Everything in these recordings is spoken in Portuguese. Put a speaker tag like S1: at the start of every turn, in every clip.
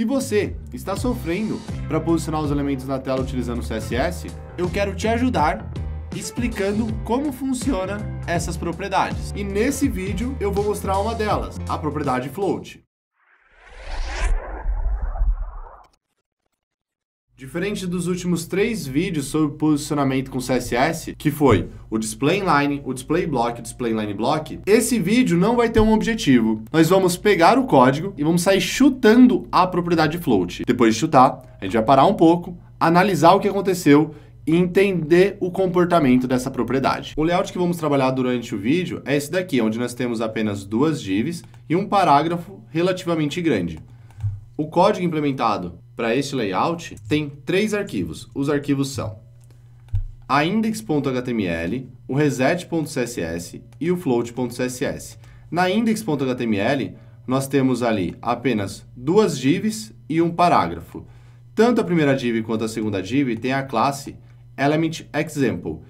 S1: Se você está sofrendo para posicionar os elementos na tela utilizando o CSS, eu quero te ajudar explicando como funciona essas propriedades. E nesse vídeo eu vou mostrar uma delas, a propriedade float. Diferente dos últimos três vídeos sobre posicionamento com CSS, que foi o display inline, o display block, o display inline block, esse vídeo não vai ter um objetivo. Nós vamos pegar o código e vamos sair chutando a propriedade float. Depois de chutar, a gente vai parar um pouco, analisar o que aconteceu e entender o comportamento dessa propriedade. O layout que vamos trabalhar durante o vídeo é esse daqui, onde nós temos apenas duas divs e um parágrafo relativamente grande. O código implementado para este layout tem três arquivos. Os arquivos são a index.html, o reset.css e o float.css. Na index.html, nós temos ali apenas duas divs e um parágrafo. Tanto a primeira div quanto a segunda div tem a classe element example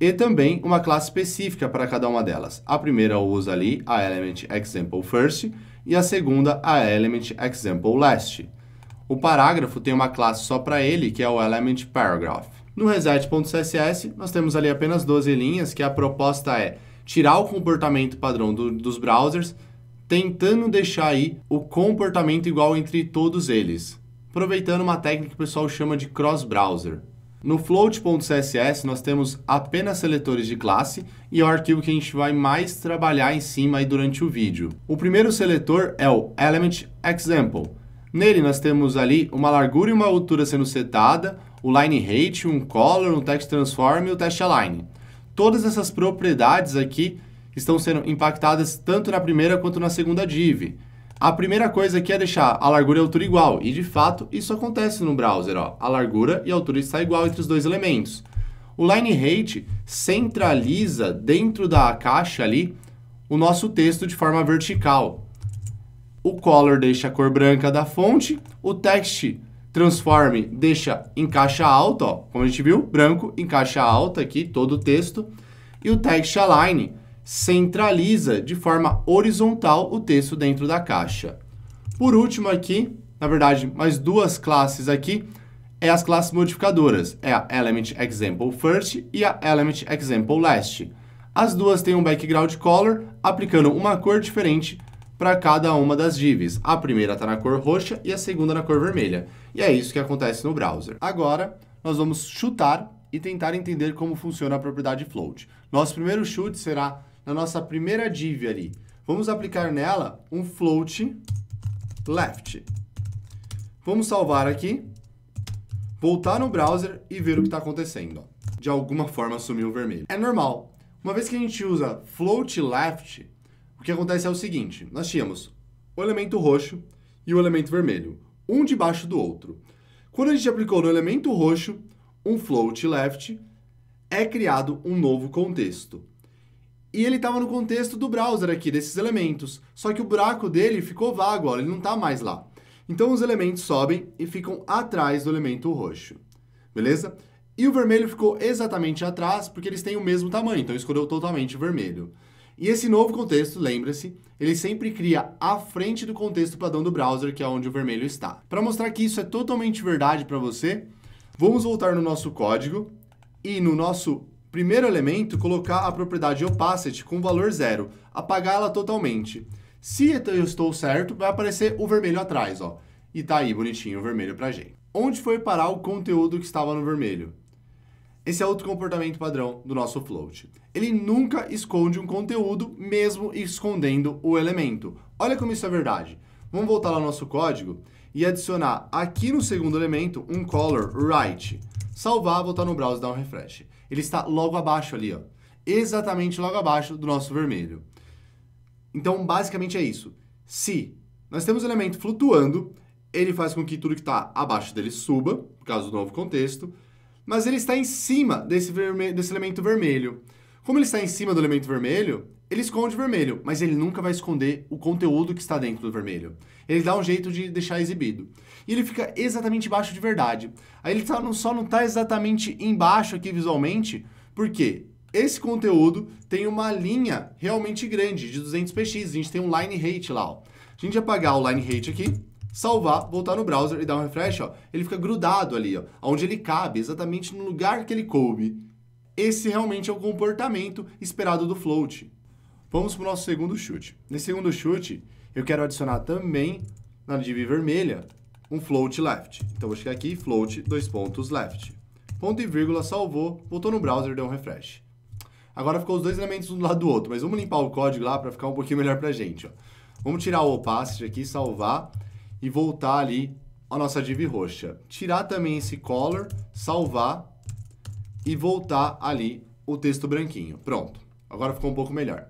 S1: e também uma classe específica para cada uma delas. A primeira usa ali a element example first e a segunda a element example last. O parágrafo tem uma classe só para ele, que é o element paragraph. No reset.css, nós temos ali apenas 12 linhas, que a proposta é tirar o comportamento padrão do, dos browsers, tentando deixar aí o comportamento igual entre todos eles, aproveitando uma técnica que o pessoal chama de cross-browser. No float.css, nós temos apenas seletores de classe e é o arquivo que a gente vai mais trabalhar em cima aí durante o vídeo. O primeiro seletor é o element example, Nele nós temos ali uma largura e uma altura sendo setada, o line height, um color, um text transform e o text align. Todas essas propriedades aqui estão sendo impactadas tanto na primeira quanto na segunda div. A primeira coisa aqui é deixar a largura e a altura igual, e de fato isso acontece no browser, ó. a largura e a altura está igual entre os dois elementos. O line height centraliza dentro da caixa ali o nosso texto de forma vertical, o color deixa a cor branca da fonte, o text transform deixa em caixa alta, ó, como a gente viu, branco em caixa alta aqui, todo o texto, e o text align centraliza de forma horizontal o texto dentro da caixa. Por último aqui, na verdade, mais duas classes aqui, é as classes modificadoras, é a element example first e a element example last. As duas têm um background color, aplicando uma cor diferente para cada uma das divs. A primeira está na cor roxa e a segunda na cor vermelha. E é isso que acontece no browser. Agora, nós vamos chutar e tentar entender como funciona a propriedade float. Nosso primeiro chute será na nossa primeira div ali. Vamos aplicar nela um float left. Vamos salvar aqui, voltar no browser e ver o que está acontecendo. De alguma forma sumiu o vermelho. É normal. Uma vez que a gente usa float left, o que acontece é o seguinte: nós tínhamos o elemento roxo e o elemento vermelho, um debaixo do outro. Quando a gente aplicou no elemento roxo um float left, é criado um novo contexto. E ele estava no contexto do browser aqui, desses elementos. Só que o buraco dele ficou vago, ó, ele não está mais lá. Então os elementos sobem e ficam atrás do elemento roxo. Beleza? E o vermelho ficou exatamente atrás, porque eles têm o mesmo tamanho, então escolheu totalmente o vermelho. E esse novo contexto, lembra-se, ele sempre cria à frente do contexto padrão do browser, que é onde o vermelho está. Para mostrar que isso é totalmente verdade para você, vamos voltar no nosso código e no nosso primeiro elemento colocar a propriedade opacity com valor zero, apagar ela totalmente. Se eu estou certo, vai aparecer o vermelho atrás, ó. E tá aí bonitinho o vermelho pra gente. Onde foi parar o conteúdo que estava no vermelho? Esse é outro comportamento padrão do nosso float. Ele nunca esconde um conteúdo, mesmo escondendo o elemento. Olha como isso é verdade. Vamos voltar lá no nosso código e adicionar aqui no segundo elemento um color right. Salvar, voltar no browser, dar um refresh. Ele está logo abaixo ali, ó. Exatamente logo abaixo do nosso vermelho. Então, basicamente é isso. Se nós temos um elemento flutuando, ele faz com que tudo que está abaixo dele suba, por causa do novo contexto, mas ele está em cima desse, desse elemento vermelho. Como ele está em cima do elemento vermelho, ele esconde o vermelho, mas ele nunca vai esconder o conteúdo que está dentro do vermelho. Ele dá um jeito de deixar exibido. E ele fica exatamente embaixo de verdade. Aí ele tá só não está exatamente embaixo aqui visualmente, porque esse conteúdo tem uma linha realmente grande, de 200px. A gente tem um line rate lá. Ó. A gente apagar o line rate aqui, salvar, voltar no browser e dar um refresh, ó, ele fica grudado ali, ó, onde ele cabe, exatamente no lugar que ele coube. Esse realmente é o comportamento esperado do float. Vamos para o nosso segundo chute. Nesse segundo chute, eu quero adicionar também, na div vermelha, um float left. Então, vou chegar aqui, float, dois pontos, left. Ponto e vírgula, salvou, voltou no browser, deu um refresh. Agora ficou os dois elementos um do lado do outro, mas vamos limpar o código lá para ficar um pouquinho melhor para a gente. Ó. Vamos tirar o opacity aqui, salvar, e voltar ali a nossa div roxa. Tirar também esse color, salvar e voltar ali o texto branquinho. Pronto. Agora ficou um pouco melhor.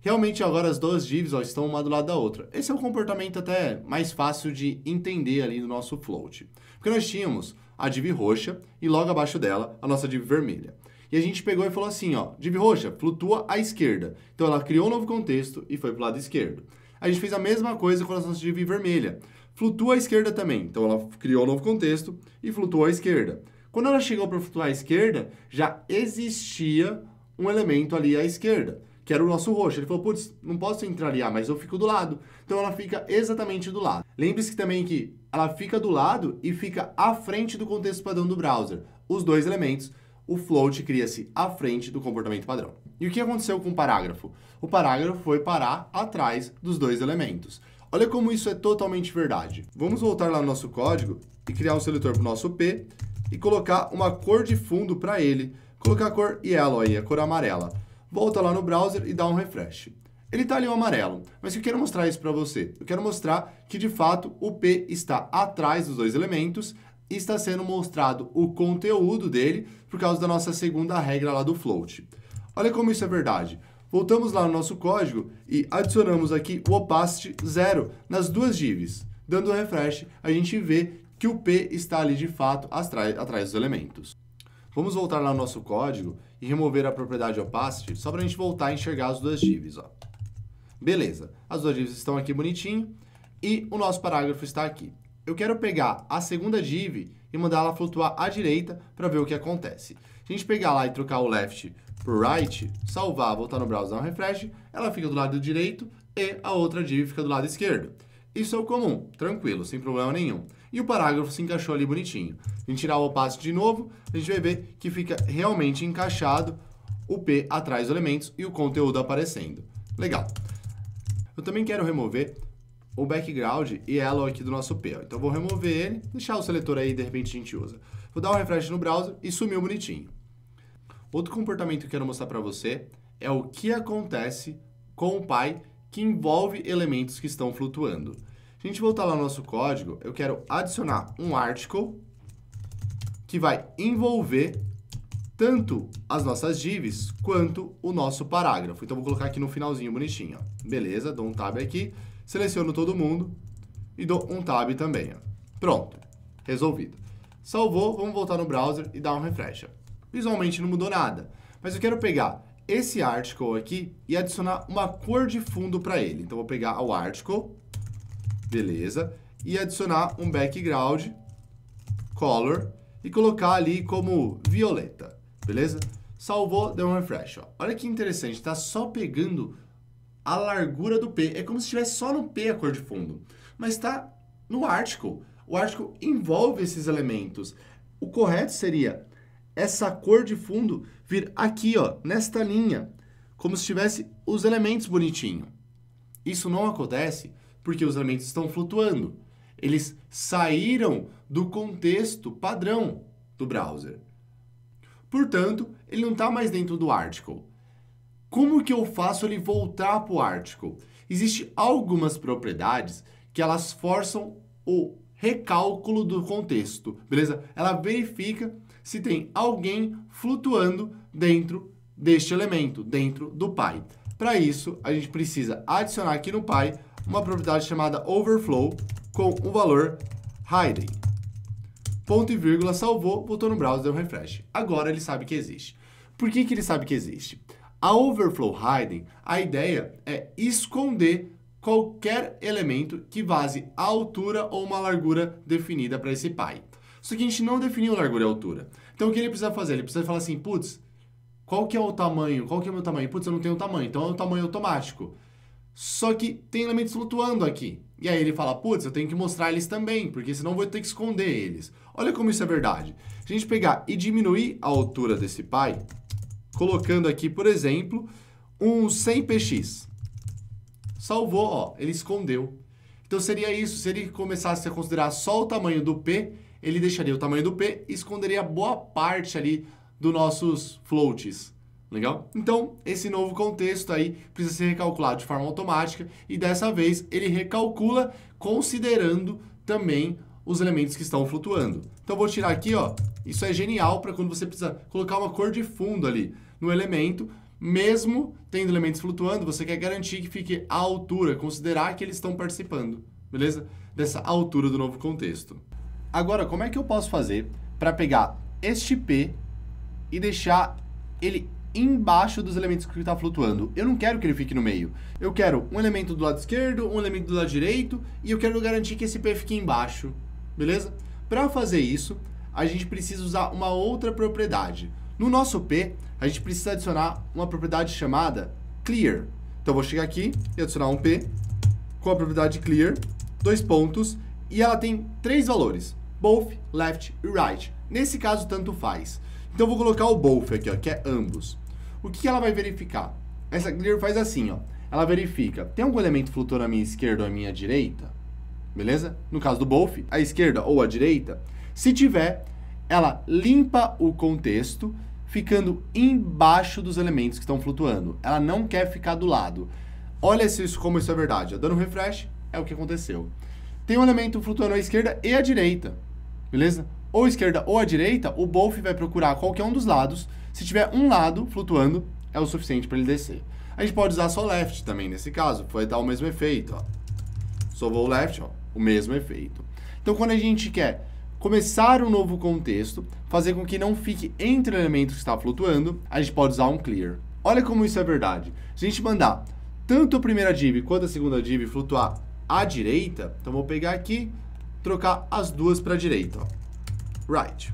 S1: Realmente agora as duas divs ó, estão uma do lado da outra. Esse é um comportamento até mais fácil de entender ali no nosso float. Porque nós tínhamos a div roxa e logo abaixo dela a nossa div vermelha. E a gente pegou e falou assim, ó, div roxa, flutua à esquerda. Então ela criou um novo contexto e foi para o lado esquerdo. A gente fez a mesma coisa com a nossa div vermelha flutua à esquerda também. Então ela criou um novo contexto e flutuou à esquerda. Quando ela chegou para flutuar à esquerda, já existia um elemento ali à esquerda, que era o nosso roxo. Ele falou, putz, não posso entrar ali, ah, mas eu fico do lado. Então ela fica exatamente do lado. Lembre-se também que ela fica do lado e fica à frente do contexto padrão do browser. Os dois elementos, o float cria-se à frente do comportamento padrão. E o que aconteceu com o parágrafo? O parágrafo foi parar atrás dos dois elementos. Olha como isso é totalmente verdade. Vamos voltar lá no nosso código e criar um seletor para o nosso P e colocar uma cor de fundo para ele. Colocar a cor yellow aí, a cor amarela. Volta lá no browser e dá um refresh. Ele está ali o amarelo, mas eu quero mostrar isso para você. Eu quero mostrar que, de fato, o P está atrás dos dois elementos e está sendo mostrado o conteúdo dele por causa da nossa segunda regra lá do float. Olha como isso é verdade. Voltamos lá no nosso código e adicionamos aqui o opacity 0 nas duas divs. Dando um refresh, a gente vê que o P está ali de fato atrás dos elementos. Vamos voltar lá no nosso código e remover a propriedade opacity só para a gente voltar a enxergar as duas divs. Ó. Beleza, as duas divs estão aqui bonitinho e o nosso parágrafo está aqui. Eu quero pegar a segunda div e mandar ela flutuar à direita para ver o que acontece a gente pegar lá e trocar o left por right, salvar, voltar no browser, dar um refresh, ela fica do lado direito e a outra div fica do lado esquerdo. Isso é o comum, tranquilo, sem problema nenhum. E o parágrafo se encaixou ali bonitinho. A gente tirar o opacity de novo, a gente vai ver que fica realmente encaixado o P atrás dos elementos e o conteúdo aparecendo. Legal. Eu também quero remover o background e elo aqui do nosso P. Então, Então vou remover ele, deixar o seletor aí, de repente a gente usa. Vou dar um refresh no browser e sumiu bonitinho. Outro comportamento que eu quero mostrar para você é o que acontece com o pai que envolve elementos que estão flutuando. Se a gente voltar lá no nosso código, eu quero adicionar um article que vai envolver tanto as nossas divs quanto o nosso parágrafo. Então, vou colocar aqui no finalzinho bonitinho. Ó. Beleza, dou um tab aqui, seleciono todo mundo e dou um tab também. Ó. Pronto, resolvido. Salvou, vamos voltar no browser e dar um refresh. Visualmente não mudou nada, mas eu quero pegar esse article aqui e adicionar uma cor de fundo para ele. Então, vou pegar o article, beleza, e adicionar um background color e colocar ali como violeta, beleza? Salvou, deu um refresh, ó. Olha que interessante, está só pegando a largura do P. É como se estivesse só no P a cor de fundo, mas está no article. O article envolve esses elementos. O correto seria essa cor de fundo vir aqui, ó, nesta linha, como se tivesse os elementos bonitinho. Isso não acontece porque os elementos estão flutuando. Eles saíram do contexto padrão do browser. Portanto, ele não está mais dentro do article. Como que eu faço ele voltar para o article? Existem algumas propriedades que elas forçam o recálculo do contexto, beleza? Ela verifica se tem alguém flutuando dentro deste elemento, dentro do pai. Para isso, a gente precisa adicionar aqui no pai uma propriedade chamada overflow com o valor hiding. Ponto e vírgula, salvou, botou no browser, deu um refresh. Agora ele sabe que existe. Por que, que ele sabe que existe? A overflow hiding, a ideia é esconder qualquer elemento que vaze a altura ou uma largura definida para esse pai. Só que a gente não definiu largura e altura. Então o que ele precisa fazer? Ele precisa falar assim, putz, qual que é o tamanho? Qual que é o meu tamanho? Putz, eu não tenho tamanho, então é o tamanho automático. Só que tem elementos flutuando aqui. E aí ele fala, putz, eu tenho que mostrar eles também, porque senão eu vou ter que esconder eles. Olha como isso é verdade. Se a gente pegar e diminuir a altura desse pai, colocando aqui, por exemplo, um 100px salvou, ó, ele escondeu. Então seria isso, se ele começasse a considerar só o tamanho do P, ele deixaria o tamanho do P e esconderia boa parte ali dos nossos floats. Legal? Então, esse novo contexto aí precisa ser recalculado de forma automática e dessa vez ele recalcula considerando também os elementos que estão flutuando. Então, vou tirar aqui, ó. Isso é genial para quando você precisa colocar uma cor de fundo ali no elemento, mesmo tendo elementos flutuando, você quer garantir que fique à altura, considerar que eles estão participando, beleza? Dessa altura do novo contexto. Agora, como é que eu posso fazer para pegar este P e deixar ele embaixo dos elementos que está flutuando. Eu não quero que ele fique no meio. Eu quero um elemento do lado esquerdo, um elemento do lado direito e eu quero garantir que esse P fique embaixo, beleza? Para fazer isso, a gente precisa usar uma outra propriedade. No nosso P, a gente precisa adicionar uma propriedade chamada clear. Então, eu vou chegar aqui e adicionar um P com a propriedade clear, dois pontos, e ela tem três valores, both, left e right. Nesse caso, tanto faz. Então, eu vou colocar o both aqui, ó, que é ambos. O que ela vai verificar? Essa clear faz assim, ó. Ela verifica, tem algum elemento flutuando à minha esquerda ou à minha direita? Beleza? No caso do both, a esquerda ou a direita. Se tiver, ela limpa o contexto, ficando embaixo dos elementos que estão flutuando. Ela não quer ficar do lado. Olha se isso, como isso é verdade. Dando um refresh, é o que aconteceu. Tem um elemento flutuando à esquerda e à direita, beleza? Ou à esquerda ou à direita, o Bolf vai procurar qualquer um dos lados. Se tiver um lado flutuando, é o suficiente para ele descer. A gente pode usar só left também nesse caso, vai dar o mesmo efeito, ó. Só vou left, ó, o mesmo efeito. Então, quando a gente quer começar um novo contexto, fazer com que não fique entre elementos que está flutuando, a gente pode usar um clear. Olha como isso é verdade. Se a gente mandar tanto a primeira div quanto a segunda div flutuar à direita, então vou pegar aqui, trocar as duas para a direita. Ó. Right.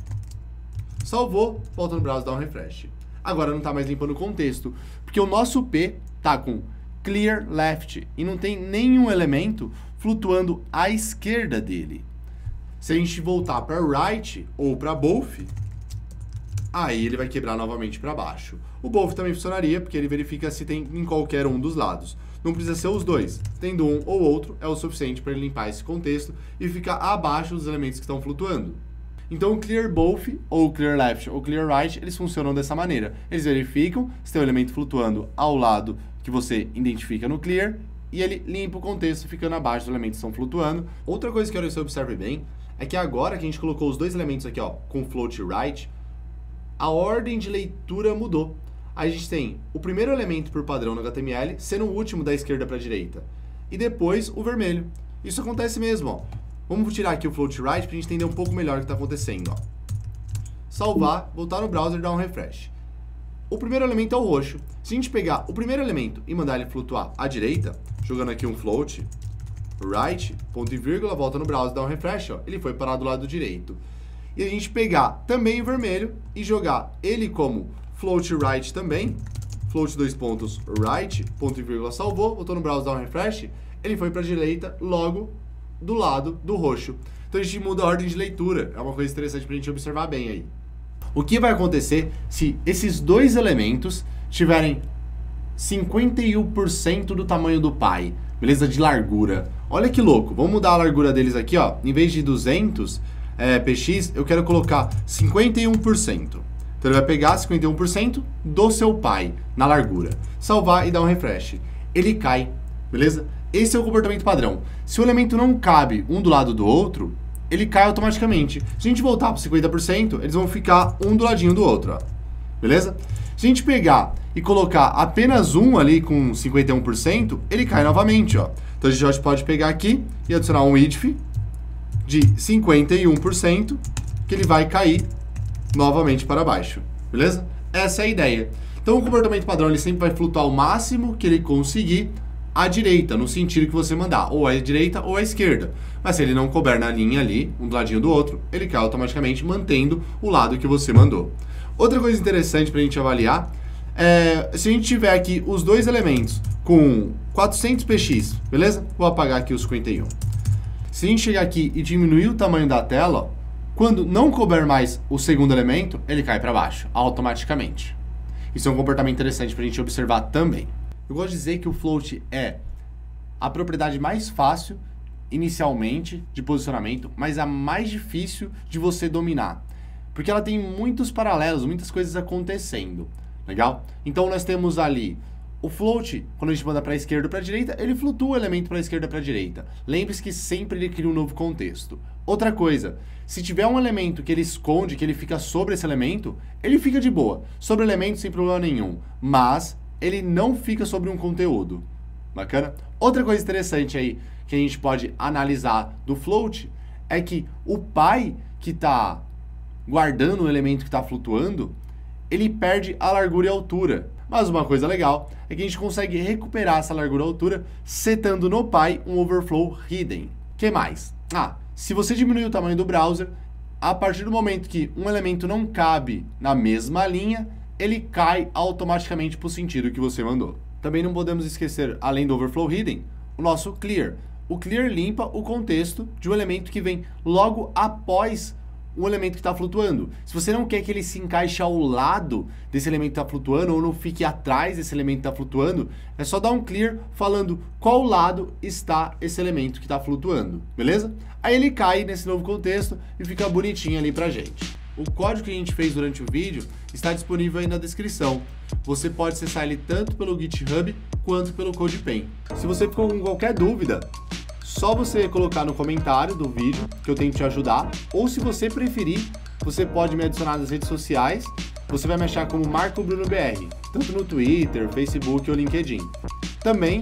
S1: Salvou, volta no braço, dá um refresh. Agora não está mais limpando o contexto, porque o nosso P está com clear left e não tem nenhum elemento flutuando à esquerda dele. Se a gente voltar para right ou para both, aí ele vai quebrar novamente para baixo. O both também funcionaria, porque ele verifica se tem em qualquer um dos lados. Não precisa ser os dois. Tendo um ou outro, é o suficiente para ele limpar esse contexto e ficar abaixo dos elementos que estão flutuando. Então, clear both, ou clear left, ou clear right, eles funcionam dessa maneira. Eles verificam se tem um elemento flutuando ao lado que você identifica no clear, e ele limpa o contexto ficando abaixo dos elementos que estão flutuando. Outra coisa que eu quero que você observe bem é que agora que a gente colocou os dois elementos aqui, ó, com float right, a ordem de leitura mudou. A gente tem o primeiro elemento por padrão no HTML sendo o último da esquerda para a direita e depois o vermelho. Isso acontece mesmo, ó. Vamos tirar aqui o float right para a gente entender um pouco melhor o que está acontecendo, ó. Salvar, voltar no browser e dar um refresh. O primeiro elemento é o roxo. Se a gente pegar o primeiro elemento e mandar ele flutuar à direita, jogando aqui um float, right, ponto e vírgula, volta no browser, dá um refresh, ó, ele foi parar do lado direito. E a gente pegar também o vermelho e jogar ele como float right também, float dois pontos right, ponto e vírgula, salvou, voltou no browser, dá um refresh, ele foi para a direita, logo do lado do roxo. Então a gente muda a ordem de leitura, é uma coisa interessante para a gente observar bem aí. O que vai acontecer se esses dois elementos tiverem 51% do tamanho do pai? beleza? De largura. Olha que louco, vamos mudar a largura deles aqui, ó. Em vez de 200 é, px, eu quero colocar 51%. Então ele vai pegar 51% do seu pai na largura, salvar e dar um refresh. Ele cai, beleza? Esse é o comportamento padrão. Se o elemento não cabe um do lado do outro, ele cai automaticamente. Se a gente voltar para 50%, eles vão ficar um do ladinho do outro, ó. beleza? Se a gente pegar e colocar apenas um ali com 51%, ele cai novamente, ó. Então a gente pode pegar aqui e adicionar um IDF de 51%, que ele vai cair novamente para baixo, beleza? Essa é a ideia. Então o comportamento padrão ele sempre vai flutuar o máximo que ele conseguir à direita, no sentido que você mandar, ou à direita ou à esquerda. Mas se ele não couber na linha ali, um do ladinho do outro, ele cai automaticamente mantendo o lado que você mandou. Outra coisa interessante para a gente avaliar é se a gente tiver aqui os dois elementos com 400 px, beleza? Vou apagar aqui os 51. Se a gente chegar aqui e diminuir o tamanho da tela, quando não couber mais o segundo elemento, ele cai para baixo automaticamente. Isso é um comportamento interessante para a gente observar também. Eu gosto de dizer que o float é a propriedade mais fácil inicialmente de posicionamento, mas a mais difícil de você dominar. Porque ela tem muitos paralelos, muitas coisas acontecendo. Legal? Então nós temos ali o float, quando a gente manda para a esquerda ou para a direita, ele flutua o elemento para a esquerda ou para a direita. Lembre-se que sempre ele cria um novo contexto. Outra coisa, se tiver um elemento que ele esconde, que ele fica sobre esse elemento, ele fica de boa, sobre o elemento sem problema nenhum, mas ele não fica sobre um conteúdo. Bacana? Outra coisa interessante aí que a gente pode analisar do float é que o pai que está guardando um elemento que está flutuando, ele perde a largura e a altura. Mas uma coisa legal é que a gente consegue recuperar essa largura e altura setando no Py um overflow hidden. que mais? Ah, se você diminui o tamanho do browser, a partir do momento que um elemento não cabe na mesma linha, ele cai automaticamente para o sentido que você mandou. Também não podemos esquecer, além do overflow hidden, o nosso clear. O clear limpa o contexto de um elemento que vem logo após um elemento que está flutuando. Se você não quer que ele se encaixe ao lado desse elemento que está flutuando ou não fique atrás desse elemento que está flutuando, é só dar um clear falando qual lado está esse elemento que está flutuando, beleza? Aí ele cai nesse novo contexto e fica bonitinho ali pra gente. O código que a gente fez durante o vídeo está disponível aí na descrição. Você pode acessar ele tanto pelo GitHub quanto pelo CodePen. Se você ficou com qualquer dúvida, só você colocar no comentário do vídeo que eu tento te ajudar, ou se você preferir, você pode me adicionar nas redes sociais, você vai me achar como Marco Bruno BR, tanto no Twitter, Facebook ou LinkedIn. Também,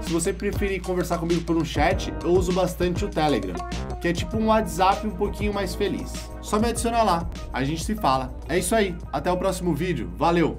S1: se você preferir conversar comigo por um chat, eu uso bastante o Telegram, que é tipo um WhatsApp um pouquinho mais feliz. Só me adiciona lá, a gente se fala. É isso aí, até o próximo vídeo, valeu!